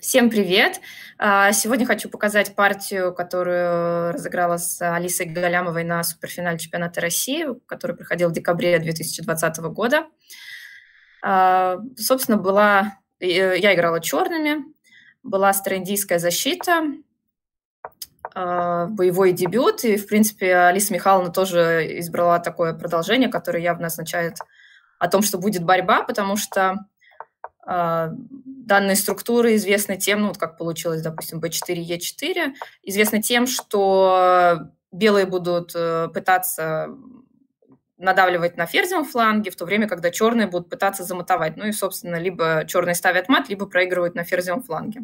Всем привет! А, сегодня хочу показать партию, которую разыграла с Алисой Галямовой на суперфинале чемпионата России, который проходил в декабре 2020 года. А, собственно, была, э, я играла черными, была староиндийская защита, а, боевой дебют, и, в принципе, Алиса Михайловна тоже избрала такое продолжение, которое явно означает о том, что будет борьба, потому что а, данные структуры известны тем, ну вот как получилось, допустим, B4E4, известны тем, что белые будут э, пытаться надавливать на ферзевом фланге, в то время, когда черные будут пытаться замотовать. Ну и, собственно, либо черные ставят мат, либо проигрывают на ферзевом фланге.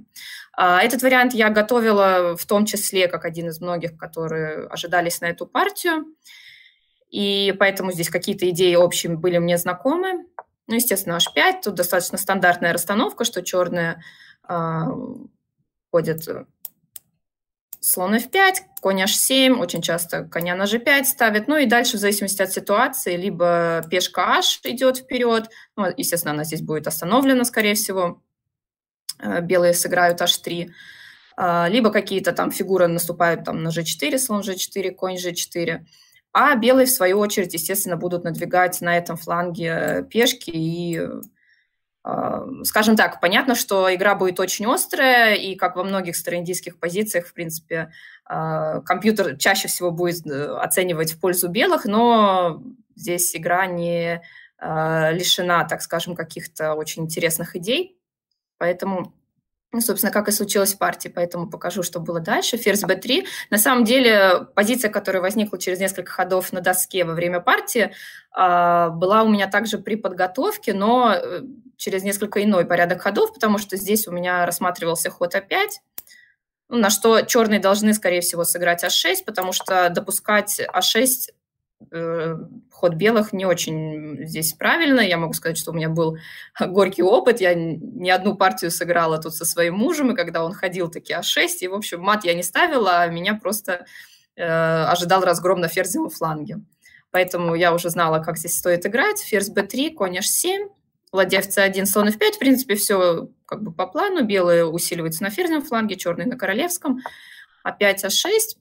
А, этот вариант я готовила в том числе как один из многих, которые ожидались на эту партию. И поэтому здесь какие-то идеи общие были мне знакомы. Ну, естественно, H5, тут достаточно стандартная расстановка, что черные а, э, ходят слон F5, конь H7, очень часто коня на G5 ставят. Ну и дальше, в зависимости от ситуации, либо пешка H идет вперед, ну, а, естественно, она здесь будет остановлена, скорее всего, э, белые сыграют H3, а, либо какие-то там фигуры наступают там на G4, слон G4, конь G4, а белые, в свою очередь, естественно, будут надвигать на этом фланге пешки и э, а, скажем так, понятно, что игра будет очень острая, и как во многих староиндийских позициях, в принципе, а, компьютер чаще всего будет э, оценивать в пользу белых, но здесь игра не а, лишена, так скажем, каких-то очень интересных идей. Поэтому ну, собственно, как и случилось в партии, поэтому покажу, что было дальше. Ферзь b3. На самом деле, позиция, которая возникла через несколько ходов на доске во время партии, а, была у меня также при подготовке, но э, через несколько иной порядок ходов, потому что здесь у меня рассматривался ход a5, а на что черные должны, скорее всего, сыграть а6, потому что допускать а6 Э, ход белых не очень здесь правильно. Я могу сказать, что у меня был горький опыт. Я не одну партию сыграла тут со своим мужем, и когда он ходил, такие А6. И, в общем, мат я не ставила, а меня просто э, ожидал разгром на ферзевом фланге. Поэтому я уже знала, как здесь стоит играть. Ферзь b3, конь h7, ладья f1, слон f5. В принципе, все как бы по плану. Белые усиливаются на ферзевом фланге, черные на королевском. Опять а а6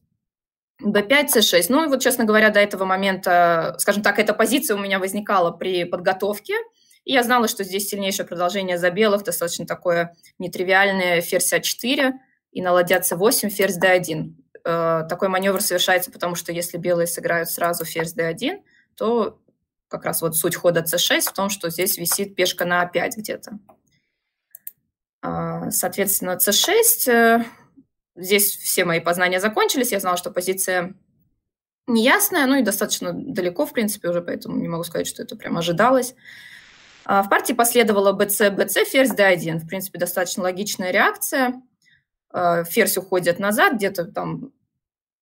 B5, C6. Ну и вот, честно говоря, до этого момента, скажем так, эта позиция у меня возникала при подготовке. И я знала, что здесь сильнейшее продолжение за белых, достаточно такое нетривиальное ферзь А4 и на ладья С8 ферзь D1. Э, такой маневр совершается, потому что если белые сыграют сразу ферзь D1, то как раз вот суть хода c6 в том, что здесь висит пешка на a5 а где-то. А, соответственно, c6 здесь все мои познания закончились, я знала, что позиция неясная, ну и достаточно далеко, в принципе, уже, поэтому не могу сказать, что это прям ожидалось. А, в партии последовала БЦ, БЦ, ферзь d1. В принципе, достаточно логичная реакция. А, ферзь уходит назад, где-то там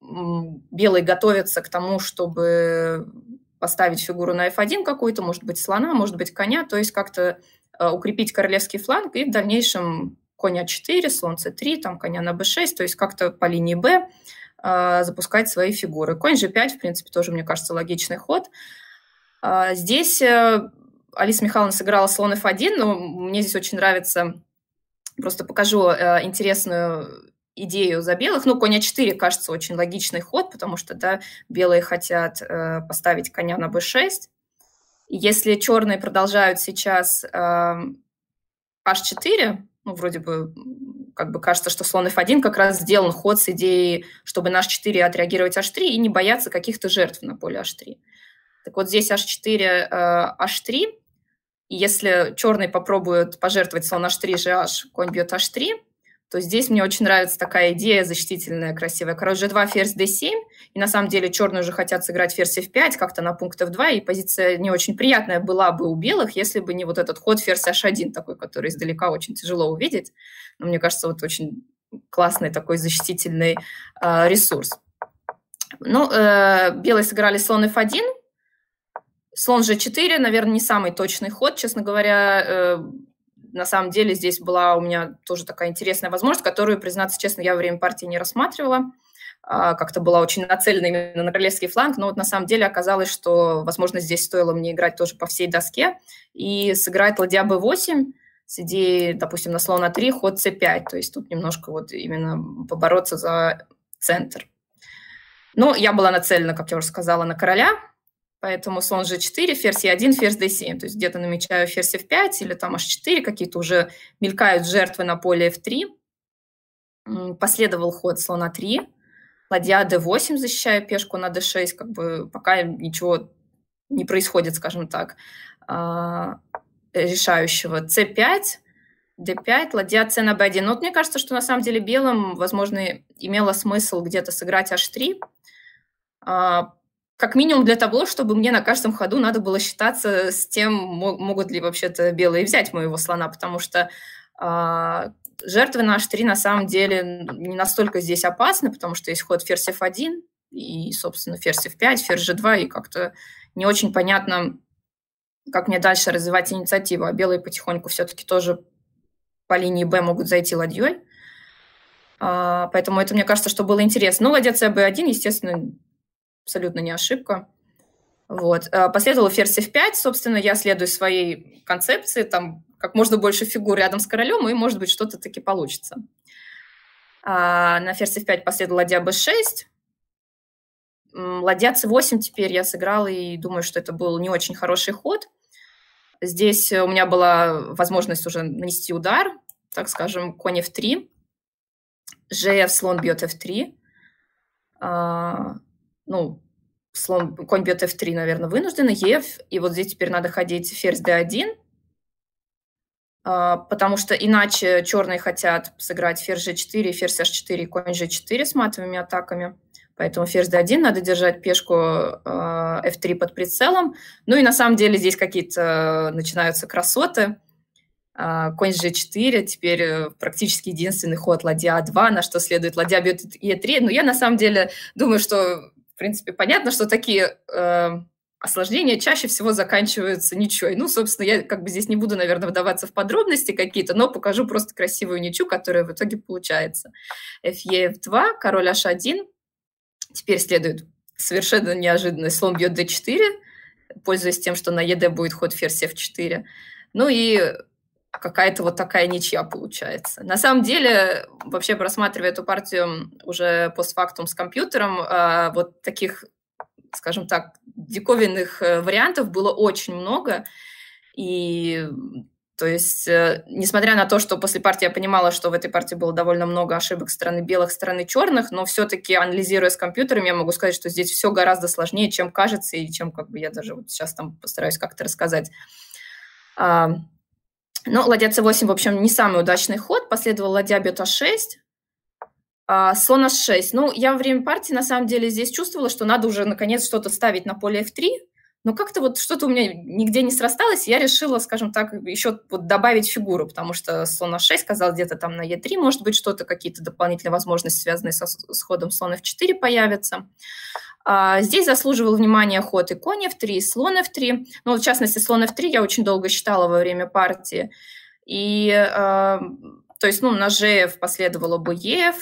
белый готовится к тому, чтобы поставить фигуру на f1 какую-то, может быть, слона, может быть, коня, то есть как-то а, укрепить королевский фланг и в дальнейшем коня 4, солнце 3, там коня на b6, то есть как-то по линии b э, а, запускать свои фигуры. Конь g5, в принципе, тоже, мне кажется, логичный ход. Э, здесь э, Алиса Михайловна сыграла слон f1, но мне здесь очень нравится, просто покажу э, интересную идею за белых. Ну, коня 4, кажется, очень логичный ход, потому что, да, белые хотят э, поставить коня на b6. Если черные продолжают сейчас э, h4, ну, вроде бы, как бы кажется, что слон F1 как раз сделан ход с идеей, чтобы наш 4 отреагировать H3 и не бояться каких-то жертв на поле H3. Так вот здесь H4, H3, э, и если черный попробует пожертвовать слон H3, GH, конь бьет H3, то здесь мне очень нравится такая идея защитительная, красивая. Король g2, ферзь d7, и на самом деле черные уже хотят сыграть ферзь f5 как-то на пункт f2, и позиция не очень приятная была бы у белых, если бы не вот этот ход ферзь h1 такой, который издалека очень тяжело увидеть. Но мне кажется, вот очень классный такой защитительный э, ресурс. Ну, э, белые сыграли слон f1, слон g4, наверное, не самый точный ход, честно говоря, э, на самом деле здесь была у меня тоже такая интересная возможность, которую, признаться честно, я во время партии не рассматривала. А, как-то была очень нацелена именно на королевский фланг, но вот на самом деле оказалось, что, возможно, здесь стоило мне играть тоже по всей доске и сыграть ладья b8 с идеей, допустим, на слон а3, ход c5. То есть тут немножко вот именно побороться за центр. Но я была нацелена, как я уже сказала, на короля – Поэтому слон g4, ферзь e1, ферзь d7. То есть где-то намечаю ферзь f5 или там h4, какие-то уже мелькают жертвы на поле f3. Последовал ход слона 3. Ладья d8, защищая пешку на d6. Как бы пока ничего не происходит, скажем так, а, решающего. c5, d5, ладья c на b1. Но ну, вот мне кажется, что на самом деле белым, возможно, имело смысл где-то сыграть h3, как минимум для того, чтобы мне на каждом ходу надо было считаться с тем, могут ли вообще-то белые взять моего слона, потому что э, жертвы на h3 на самом деле не настолько здесь опасны, потому что есть ход ферзь f1 и, собственно, ферзь f5, ферзь g2, и как-то не очень понятно, как мне дальше развивать инициативу, а белые потихоньку все-таки тоже по линии Б могут зайти ладьей. А, поэтому это, мне кажется, что было интересно. Ну, ладья cb1, естественно, абсолютно не ошибка. Вот. Э, последовал версия F5, собственно, я следую своей концепции, там как можно больше фигур рядом с королем, и, может быть, что-то таки получится. А на ферзь F5 последовал ладья B6. Ладья C8 теперь я сыграла, и думаю, что это был не очень хороший ход. Здесь у меня была возможность уже нанести удар, так скажем, конь F3. GF слон бьет F3 ну, слон, конь бьет f3, наверное, вынуждена, e, и вот здесь теперь надо ходить ферзь d1, а, потому что иначе черные хотят сыграть ферзь g4, ферзь h4 и конь g4 с матовыми атаками. Поэтому ферзь d1 надо держать пешку f3 а, под прицелом. Ну и на самом деле здесь какие-то начинаются красоты. А, конь g4 теперь э, практически единственный ход ладья a2, на что следует ладья бьет e3. Но ну, я на самом деле думаю, что в принципе, понятно, что такие э, осложнения чаще всего заканчиваются ничьей. Ну, собственно, я как бы здесь не буду, наверное, вдаваться в подробности какие-то, но покажу просто красивую ничью, которая в итоге получается. Фе 2 e король H1. Теперь следует совершенно неожиданный слон бьет D4, пользуясь тем, что на ЕД будет ход ферзь F4. Ну и а какая-то вот такая ничья получается. На самом деле, вообще просматривая эту партию уже постфактум с компьютером, а, вот таких, скажем так, диковинных э, вариантов было очень много. И то есть, э, несмотря на то, что после партии я понимала, что в этой партии было довольно много ошибок стороны белых, стороны черных, но все-таки, анализируя с компьютером, я могу сказать, что здесь все гораздо сложнее, чем кажется, и чем как бы я даже вот сейчас там постараюсь как-то рассказать. А, ну, ладья c8, в общем, не самый удачный ход. Последовал ладья бьет 6 а, слон h6. Ну, я во время партии, на самом деле, здесь чувствовала, что надо уже, наконец, что-то ставить на поле f3, но как-то вот что-то у меня нигде не срасталось, и я решила, скажем так, еще вот добавить фигуру, потому что слон h6 сказал где-то там на e3, может быть, что-то, какие-то дополнительные возможности, связанные со, с ходом слона f4 появятся. А, здесь заслуживал внимания ход и конь f3, и слон f3. Ну, в частности, слон f3 я очень долго считала во время партии. И, а, то есть, ну, на g последовало бы ef.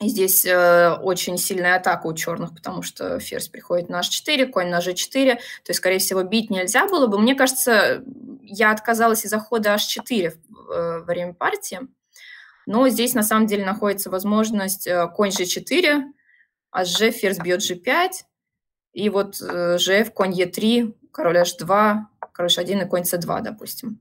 И здесь э, очень сильная атака у черных, потому что ферзь приходит на h4, конь на g4. То есть, скорее всего, бить нельзя было бы. Мне кажется, я отказалась из-за хода h4 э, во время партии. Но здесь, на самом деле, находится возможность э, конь g4, а Ж ферзь бьет G5, и вот Ж э, конь e 3 король H2, король H1 и конь c 2 допустим.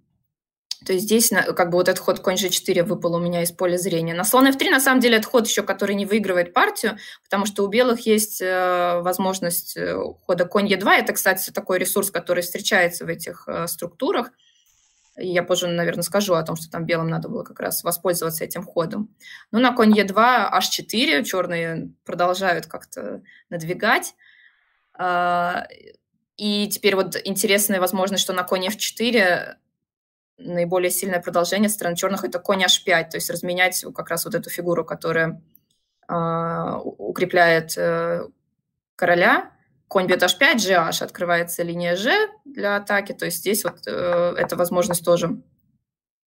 То есть здесь как бы вот этот ход конь g4 выпал у меня из поля зрения. На слон f3 на самом деле это ход еще, который не выигрывает партию, потому что у белых есть э, возможность э, хода конь e2. Это, кстати, такой ресурс, который встречается в этих э, структурах. Я позже, наверное, скажу о том, что там белым надо было как раз воспользоваться этим ходом. Ну, на конь Е2, H4, черные продолжают как-то надвигать. А, и теперь вот интересная возможность, что на конь F4 наиболее сильное продолжение со стороны черных – это конь H5, то есть разменять как раз вот эту фигуру, которая а, укрепляет э, короля – конь бьет h5, gh, открывается линия g для атаки, то есть здесь вот э, эта возможность тоже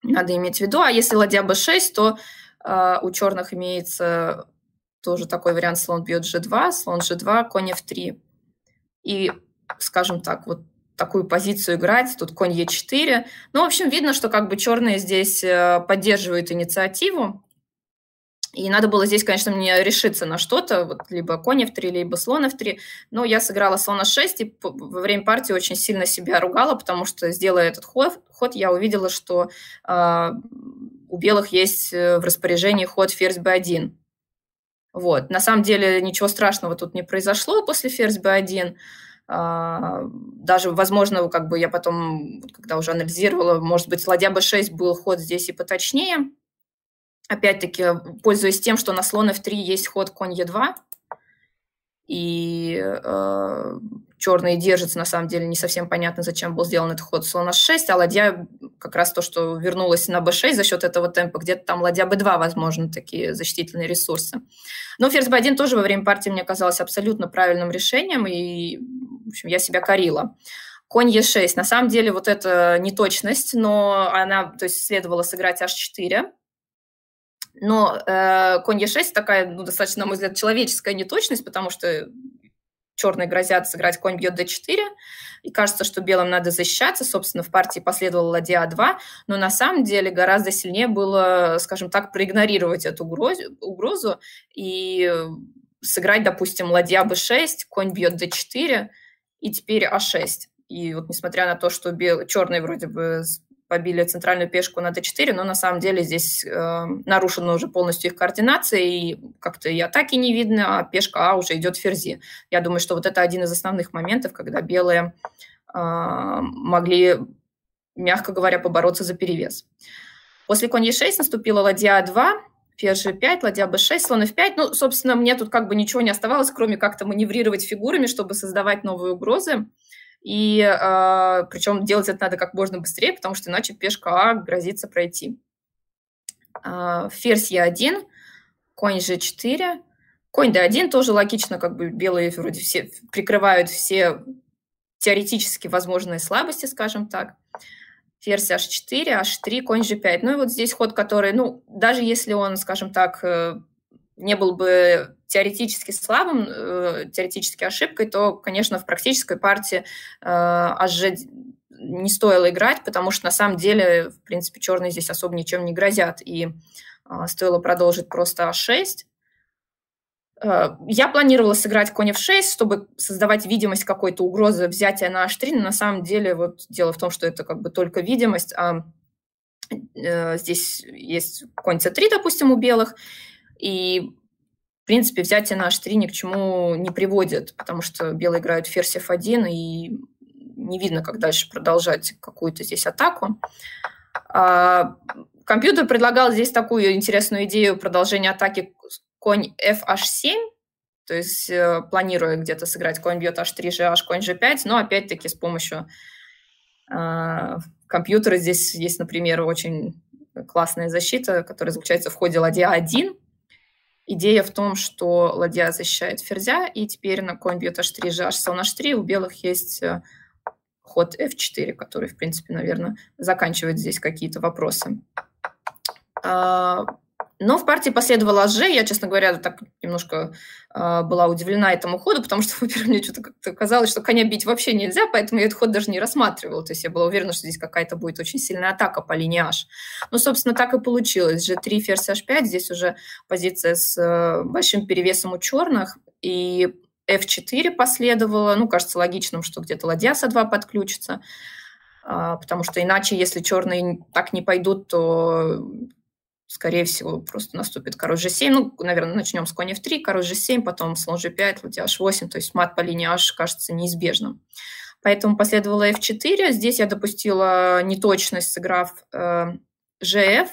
надо иметь в виду. А если ладья b6, то э, у черных имеется тоже такой вариант слон бьет g2, слон g2, конь f3. И, скажем так, вот такую позицию играть, тут конь e4. Ну, в общем, видно, что как бы черные здесь э, поддерживают инициативу, и надо было здесь, конечно, мне решиться на что-то, вот либо конь f3, либо слон f3. Но я сыграла слона h6 и во время партии очень сильно себя ругала, потому что, сделая этот ход, ход я увидела, что э, у белых есть э, в распоряжении ход ферзь b1. Вот. На самом деле ничего страшного тут не произошло после ферзь b1 а, даже, возможно, как бы я потом, когда уже анализировала, может быть, ладья b6 был ход здесь и поточнее, опять-таки, пользуясь тем, что на слон f3 есть ход конь e2, и э, черные держатся, на самом деле, не совсем понятно, зачем был сделан этот ход слона h6, а ладья как раз то, что вернулась на b6 за счет этого темпа, где-то там ладья b2, возможно, такие защитительные ресурсы. Но ферзь b1 тоже во время партии мне казалось абсолютно правильным решением, и, в общем, я себя корила. Конь e6. На самом деле вот эта неточность, но она, то есть, следовало сыграть h4, но э, конь Е6 такая, ну, достаточно, на мой взгляд, человеческая неточность, потому что черные грозят сыграть конь бьет d4, и кажется, что белым надо защищаться, собственно, в партии последовало ладья a2, но на самом деле гораздо сильнее было, скажем так, проигнорировать эту угрозу, угрозу и сыграть, допустим, ладья b6, конь бьет d4, и теперь a6. А и вот несмотря на то, что бел... черные вроде бы побили центральную пешку на d4, но на самом деле здесь э, эм, нарушена уже полностью их координация, и как-то и атаки не видно, а пешка А уже идет в ферзи. Я думаю, что вот это один из основных моментов, когда белые э, могли, мягко говоря, побороться за перевес. После конь e6 наступила ладья А2, ферзь g5, ладья b6, слон f5. Ну, собственно, мне тут как бы ничего не оставалось, кроме как-то маневрировать фигурами, чтобы создавать новые угрозы. И э, а, причем делать это надо как можно быстрее, потому что иначе пешка А грозится пройти. Э, ферзь Е1, конь G4, конь D1 тоже логично, как бы белые вроде все прикрывают все теоретически возможные слабости, скажем так. Ферзь H4, H3, конь G5. Ну и вот здесь ход, который, ну, даже если он, скажем так, э, не был бы теоретически слабым, э, теоретически ошибкой, то, конечно, в практической партии э, аж не стоило играть, потому что на самом деле, в принципе, черные здесь особо ничем не грозят, и э, стоило продолжить просто А6. Э, я планировала сыграть конь в 6 чтобы создавать видимость какой-то угрозы взятия на h3, а но на самом деле вот дело в том, что это как бы только видимость, а э, здесь есть конь c3, допустим, у белых, и, в принципе, взятие на H3 ни к чему не приводит, потому что белые играют ферзь F1, и не видно, как дальше продолжать какую-то здесь атаку. А, компьютер предлагал здесь такую интересную идею продолжения атаки конь FH7, то есть э, планируя где-то сыграть конь бьет H3, GH, конь G5, но опять-таки с помощью э, компьютера здесь есть, например, очень классная защита, которая заключается в ходе ладья 1, Идея в том, что ладья защищает ферзя, и теперь на конь бьет h3, же h слон h3, у белых есть э, ход f4, который, в принципе, наверное, заканчивает здесь какие-то вопросы. А, но в партии последовала АЖ. Я, честно говоря, так немножко э, была удивлена этому ходу, потому что, во-первых, мне что-то как-то казалось, что коня бить вообще нельзя, поэтому я этот ход даже не рассматривала. То есть я была уверена, что здесь какая-то будет очень сильная атака по линии H. Ну, собственно, так и получилось. же 3 ферзь H5. Здесь уже позиция с э, большим перевесом у черных. И F4 последовало. Ну, кажется логичным, что где-то ладья с 2 подключится а, потому что иначе, если черные так не пойдут, то скорее всего, просто наступит король g7. Ну, наверное, начнем с коня f3, король g7, потом слон g5, ладья h8. То есть мат по линии h кажется неизбежным. Поэтому последовало f4. Здесь я допустила неточность, сыграв э, gf.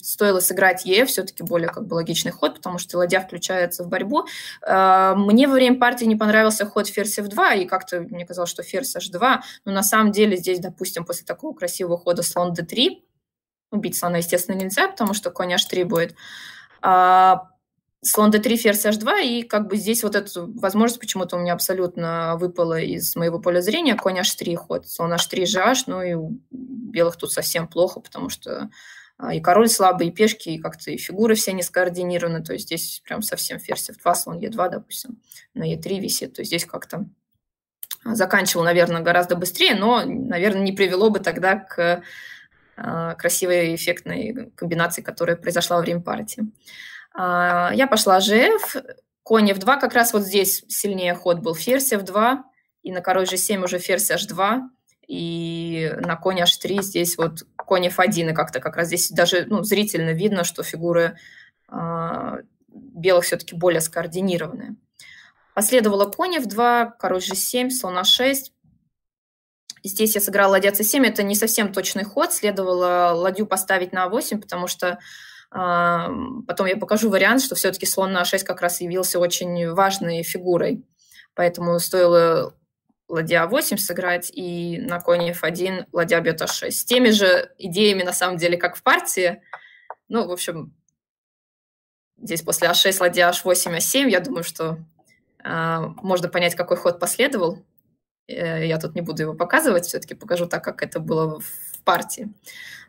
Стоило сыграть ef, все-таки более как бы логичный ход, потому что ладья включается в борьбу. Э, мне во время партии не понравился ход ферзь f2, и как-то мне казалось, что ферзь h2. Но на самом деле здесь, допустим, после такого красивого хода слон d3, убить слона, естественно, нельзя, потому что конь h3 будет. А, слон d3, ферзь h2, и как бы здесь вот эта возможность почему-то у меня абсолютно выпала из моего поля зрения. Конь h3 ход, слон h3, gh, ну и у белых тут совсем плохо, потому что а, и король слабый, и пешки, и как-то и фигуры все не скоординированы, то есть здесь прям совсем ферзь f2, слон e2, допустим, на e3 висит, то есть здесь как-то а, заканчивал, наверное, гораздо быстрее, но, наверное, не привело бы тогда к а, красивой эффектной комбинации, которая произошла во время партии. А, я пошла ЖФ, конь F2, как раз вот здесь сильнее ход был ферзь F2, и на король G7 уже ферзь H2, и на конь H3 здесь вот конь F1, и как-то как раз здесь даже ну, зрительно видно, что фигуры а, белых все-таки более скоординированные. Последовало конь F2, король G7, слон А6, Здесь я сыграла ладья c7, это не совсем точный ход, следовало ладью поставить на a8, потому что а, Потом я покажу вариант, что все-таки слон на 6 как раз явился очень важной фигурой. Поэтому стоило ладья a 8 сыграть и на коне f1 ладья бьет h6. С теми же идеями, на самом деле, как в партии. Ну, в общем, здесь после a «А 6 ладья h8, а 7 я думаю, что э, можно понять, какой ход последовал. Э, я тут не буду его показывать, все-таки покажу так, как это было в партии.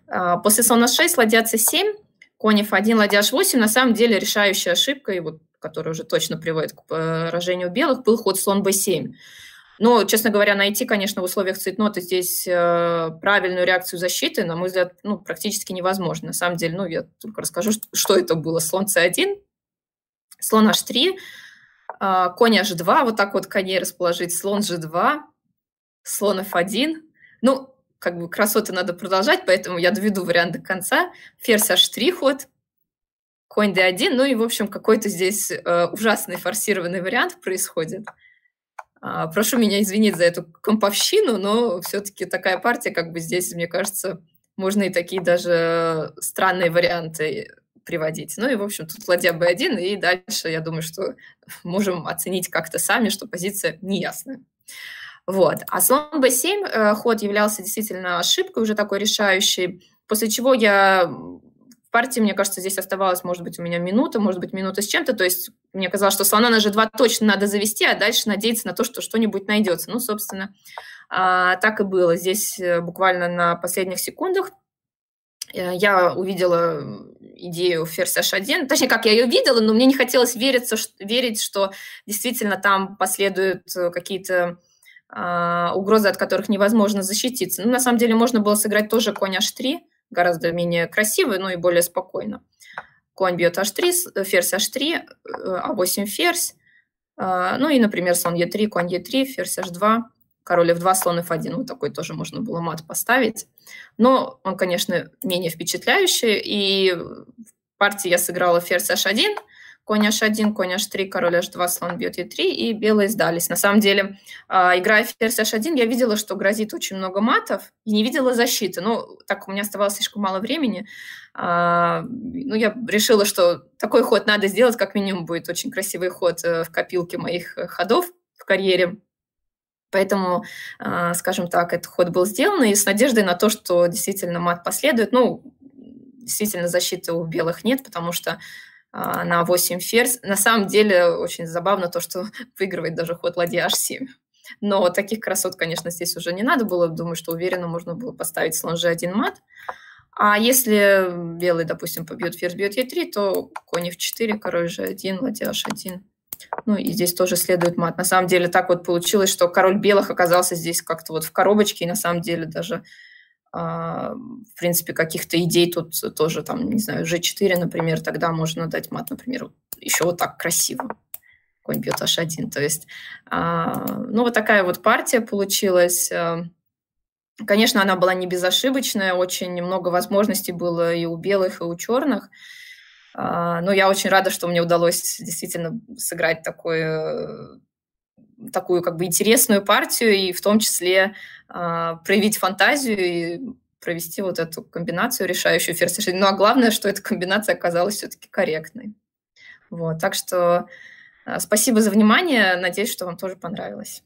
А, после слона 6 ладья c7, конь f 1, ладья h8. На самом деле решающая ошибка, и вот, которая уже точно приводит к э, поражению белых, был ход слон b7. Но, честно говоря, найти, конечно, в условиях цветноты здесь э, правильную реакцию защиты, на мой взгляд, ну, практически невозможно. На самом деле, ну, я только расскажу, что, что это было. Слон c1, слон h3, а, конь h2, вот так вот коней расположить, слон g2, слон f1. Ну, как бы красоты надо продолжать, поэтому я доведу вариант до конца. Ферзь h3 ход, конь d1, ну и, в общем, какой-то здесь э, ужасный форсированный вариант происходит. Э, прошу меня извинить за эту комповщину, но все-таки такая партия, как бы здесь, мне кажется, можно и такие даже э, странные варианты приводить. Ну и, в общем, тут ладья b1, и дальше, я думаю, что можем оценить как-то сами, что позиция неясная. Вот. А слон b7 э, ход являлся действительно ошибкой, уже такой решающей, после чего я в партии, мне кажется, здесь оставалось, может быть, у меня минута, может быть, минута с чем-то, то есть мне казалось, что слона на g2 точно надо завести, а дальше надеяться на то, что что-нибудь найдется. Ну, собственно, а, так и было. Здесь э, буквально на последних секундах э, я увидела идею Ферсаж 1. Точнее, как я ее видела, но мне не хотелось вериться, что, верить, что действительно там последуют э, какие-то э, угрозы, от которых невозможно защититься. Ну, на самом деле, можно было сыграть тоже конь h3, гораздо менее красиво, но и более спокойно. Конь бьет h3, ферзь h3, э, а8 ферзь. Э, ну и, например, слон e3, конь e3, ферзь h2 король в два слон f1, вот такой тоже можно было мат поставить. Но он, конечно, менее впечатляющий, и в партии я сыграла ферзь h1, конь h1, конь h3, король h2, слон бьет e3, и белые сдались. На самом деле, а, играя ферзь h1, я видела, что грозит очень много матов, и не видела защиты. Ну, так у меня оставалось слишком мало времени. А, ну, я решила, что такой ход надо сделать, как минимум будет очень красивый ход э, в копилке моих э, ходов в карьере. Поэтому, а, скажем так, этот ход был сделан, и с надеждой на то, что действительно мат последует. Ну, действительно, защиты у белых нет, потому что а, на 8 ферзь. На самом деле, очень забавно то, что выигрывает даже ход ладья h7. Но таких красот, конечно, здесь уже не надо было. Думаю, что уверенно можно было поставить слон g1 мат. А если белый, допустим, побьет ферзь, бьет e3, то конь f4, король g1, ладья h1. Ну и здесь тоже следует мат. На самом деле так вот получилось, что король белых оказался здесь как-то вот в коробочке, и на самом деле даже, э, в принципе, каких-то идей тут тоже там, не знаю, g4, например, тогда можно дать мат, например, еще вот так красиво. Конь бьет h1. То есть, э, ну вот такая вот партия получилась. А, конечно, она была не безошибочная, очень много возможностей было и у белых, и у черных. А, Но ну, я очень рада, что мне удалось действительно сыграть такую э, такую как бы интересную партию и в том числе а, проявить фантазию и провести вот эту комбинацию решающую ферзь Ну а главное, что эта комбинация оказалась все-таки корректной. Вот, так что э, спасибо за внимание. Надеюсь, что вам тоже понравилось.